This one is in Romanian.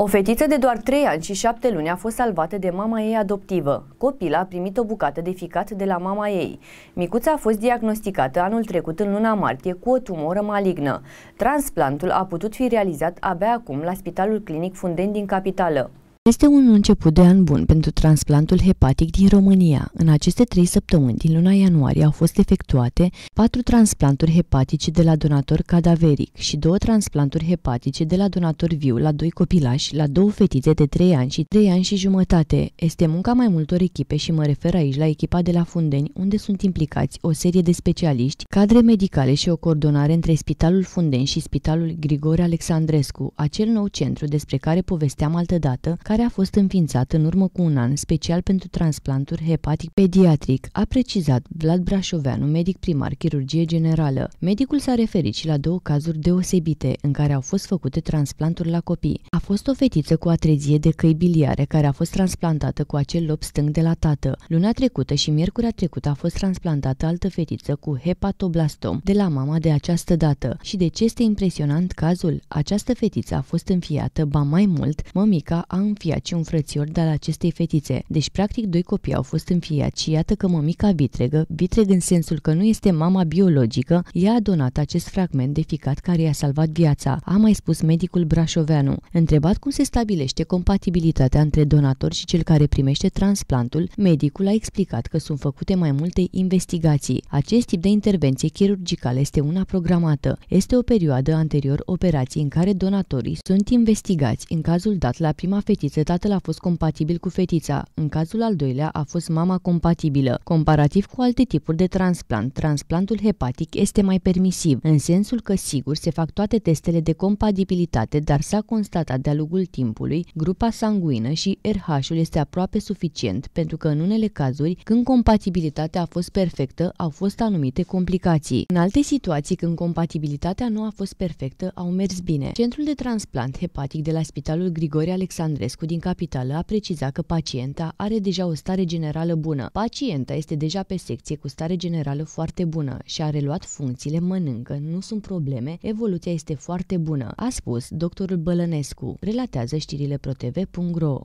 O fetiță de doar 3 ani și 7 luni a fost salvată de mama ei adoptivă. Copila a primit o bucată de ficat de la mama ei. Micuța a fost diagnosticată anul trecut în luna martie cu o tumoră malignă. Transplantul a putut fi realizat abia acum la Spitalul Clinic Funden din capitală. Este un început de an bun pentru transplantul hepatic din România. În aceste trei săptămâni din luna ianuarie au fost efectuate patru transplanturi hepatice de la donator cadaveric și două transplanturi hepatice de la donator viu la doi copilași, la două fetițe de 3 ani și 3 ani și jumătate. Este munca mai multor echipe și mă refer aici la echipa de la Fundeni, unde sunt implicați o serie de specialiști, cadre medicale și o coordonare între Spitalul Fundeni și Spitalul Grigore Alexandrescu, acel nou centru despre care povesteam altădată, care care a fost înființat în urmă cu un an special pentru transplanturi hepatic pediatric, a precizat Vlad Brașoveanu, medic primar chirurgie generală. Medicul s-a referit și la două cazuri deosebite în care au fost făcute transplanturi la copii. A fost o fetiță cu atrezie de căi biliare care a fost transplantată cu acel lob stâng de la tată. Luna trecută și miercurea trecută a fost transplantată altă fetiță cu hepatoblastom de la mama de această dată. Și de ce este impresionant cazul? Această fetiță a fost înfiată, ba mai mult, mămica a înfiat înfiat și un frățior de al acestei fetițe. Deci, practic, doi copii au fost înfiați și iată că mămica vitregă, vitreg în sensul că nu este mama biologică, ea a donat acest fragment de ficat care i-a salvat viața, a mai spus medicul Brașoveanu. Întrebat cum se stabilește compatibilitatea între donator și cel care primește transplantul, medicul a explicat că sunt făcute mai multe investigații. Acest tip de intervenție chirurgicală este una programată. Este o perioadă anterior operației în care donatorii sunt investigați în cazul dat la prima fetiță tatăl a fost compatibil cu fetița. În cazul al doilea a fost mama compatibilă. Comparativ cu alte tipuri de transplant, transplantul hepatic este mai permisiv, în sensul că sigur se fac toate testele de compatibilitate, dar s-a constatat de-a lungul timpului grupa sanguină și RH-ul este aproape suficient, pentru că în unele cazuri, când compatibilitatea a fost perfectă, au fost anumite complicații. În alte situații, când compatibilitatea nu a fost perfectă, au mers bine. Centrul de transplant hepatic de la Spitalul Grigore Alexandrescu medicul din capitală a precizat că pacienta are deja o stare generală bună. Pacienta este deja pe secție cu stare generală foarte bună și a reluat funcțiile, mănâncă, nu sunt probleme, evoluția este foarte bună, a spus doctorul Bălănescu, relatează știrile protv.ro.